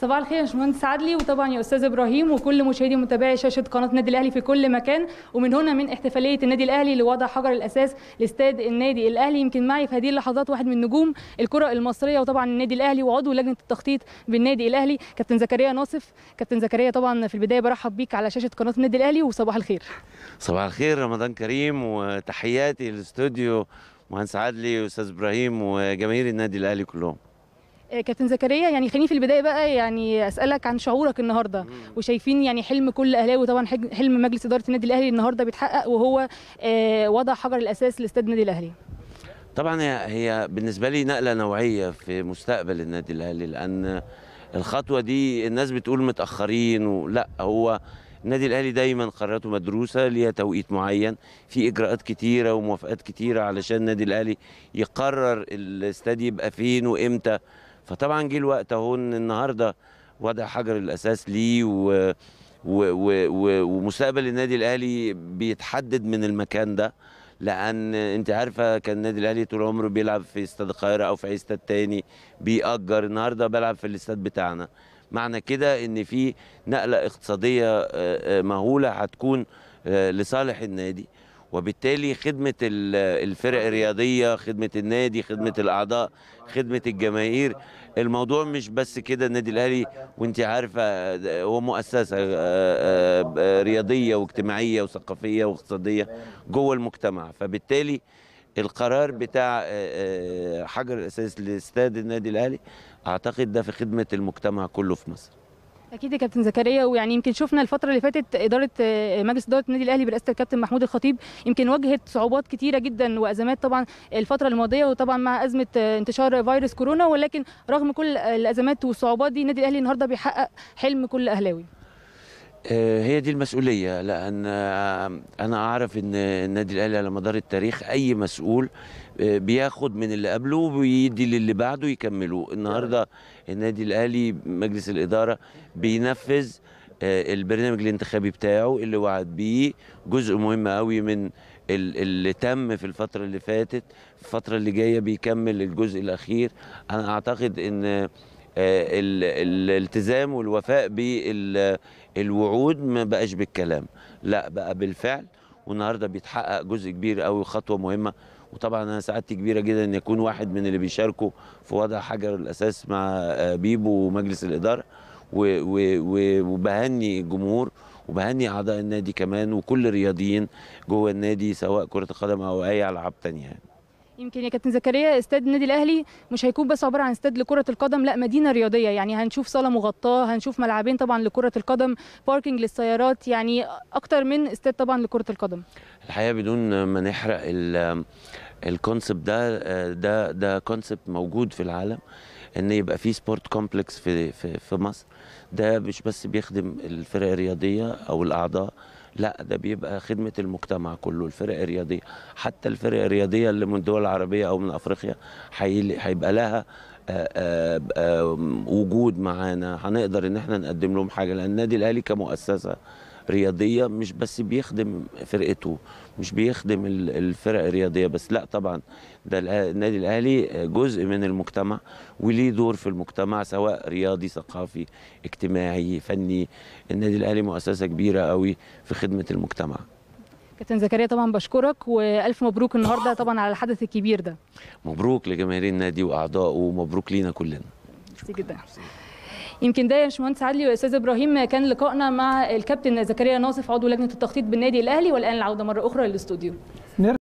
صباح الخير يا باشمهندس عدلي وطبعا يا استاذ ابراهيم وكل مشاهدي ومتابعي شاشه قناه النادي الاهلي في كل مكان ومن هنا من احتفاليه النادي الاهلي لوضع حجر الاساس لاستاد النادي الاهلي يمكن معي في هذه اللحظات واحد من نجوم الكره المصريه وطبعا النادي الاهلي وعضو لجنه التخطيط بالنادي الاهلي كابتن زكريا ناصف كابتن زكريا طبعا في البدايه برحب بيك على شاشه قناه النادي الاهلي وصباح الخير صباح الخير رمضان كريم وتحياتي للاستوديو مهندس عدلي واستاذ ابراهيم وجماهير النادي الاهلي كلهم آه، كابتن زكريا يعني خليني في البدايه بقى يعني اسالك عن شعورك النهارده وشايفين يعني حلم كل اهلاوي طبعا حلم مجلس اداره النادي الاهلي النهارده بيتحقق وهو آه، وضع حجر الاساس لاستاد النادي الاهلي طبعا هي بالنسبه لي نقله نوعيه في مستقبل النادي الاهلي لان الخطوه دي الناس بتقول متاخرين ولا هو النادي الاهلي دايما قراراته مدروسه ليها توقيت معين في اجراءات كتيره وموافقات كتيره علشان النادي الاهلي يقرر الاستاد يبقى فين وامتى فطبعا جه الوقت اهو ان النهارده وضع حجر الاساس ليه و... و... و... ومستقبل النادي الاهلي بيتحدد من المكان ده لان انت عارفه كان النادي الاهلي طول عمره بيلعب في استاد القاهره او في اي استاد تاني بيأجر النهارده بلعب في الاستاد بتاعنا معنى كده ان في نقله اقتصاديه آه، آه، مهوله هتكون آه، لصالح النادي وبالتالي خدمة الفرق الرياضية خدمة النادي خدمة الأعضاء خدمة الجماهير الموضوع مش بس كده النادي الأهلي وانت عارفة هو مؤسسة آه، آه، رياضية واجتماعية وثقافية واقتصادية جوه المجتمع فبالتالي القرار بتاع آه، حجر الأساس لاستاد النادي الأهلي أعتقد ده في خدمة المجتمع كله في مصر اكيد يا كابتن زكريا ويعني يمكن شفنا الفتره اللي فاتت اداره آه، مجلس اداره النادي الاهلي برئاسه الكابتن محمود الخطيب يمكن واجهت صعوبات كتيره جدا وازمات طبعا الفتره الماضيه وطبعا مع ازمه آه، انتشار فيروس كورونا ولكن رغم كل الازمات والصعوبات دي النادي الاهلي النهارده بيحقق حلم كل اهلاوي آه، هي دي المسؤوليه لان آه، انا اعرف ان النادي الاهلي على مدار التاريخ اي مسؤول آه، بياخد من اللي قبله ويدي للي بعده يكملوه النهارده النادي الاهلي مجلس الاداره بينفذ البرنامج الانتخابي بتاعه اللي وعد بيه جزء مهم قوي من اللي تم في الفترة اللي فاتت الفترة اللي جاية بيكمل الجزء الأخير أنا أعتقد أن الالتزام والوفاء الوعود ما بقاش بالكلام لا بقى بالفعل والنهارده بيتحقق جزء كبير قوي خطوه مهمه وطبعا انا سعادتي كبيره جدا ان يكون واحد من اللي بيشاركوا في وضع حجر الاساس مع آه، بيبو ومجلس الاداره وبهني الجمهور وبهني اعضاء النادي كمان وكل الرياضيين جوه النادي سواء كره القدم او اي العاب تانية يعني. يمكن يا كابتن زكريا استاد النادي الاهلي مش هيكون بس عباره عن استاد لكره القدم لا مدينه رياضيه يعني هنشوف صاله مغطاه هنشوف ملعبين طبعا لكره القدم باركنج للسيارات يعني اكتر من استاد طبعا لكره القدم الحقيقه بدون ما نحرق الكونسبت ده ده ده كونسبت موجود في العالم ان يبقى في سبورت كومبلكس في في, في مصر ده مش بس بيخدم الفرق الرياضيه او الاعضاء لا ده بيبقى خدمه المجتمع كله الفرق الرياضيه حتى الفرق الرياضيه اللي من الدول العربيه او من افريقيا هيبقى لها آآ آه، آآ آه، وجود معانا هنقدر ان احنا نقدم لهم حاجه لان النادي الاهلي كمؤسسه رياضيه مش بس بيخدم فرقته مش بيخدم الفرق الرياضيه بس لا طبعا ده النادي الاهلي جزء من المجتمع وليه دور في المجتمع سواء رياضي ثقافي اجتماعي فني النادي الاهلي مؤسسه كبيره قوي في خدمه المجتمع كابتن زكريا طبعا بشكرك والف مبروك النهارده طبعا على الحدث الكبير ده مبروك لجماهير النادي واعضائه ومبروك لينا كلنا شكرا جدا يمكن ده يا باشمهندس علي واستاذ ابراهيم كان لقائنا مع الكابتن زكريا ناصف عضو لجنه التخطيط بالنادي الاهلي والان العوده مره اخرى للاستوديو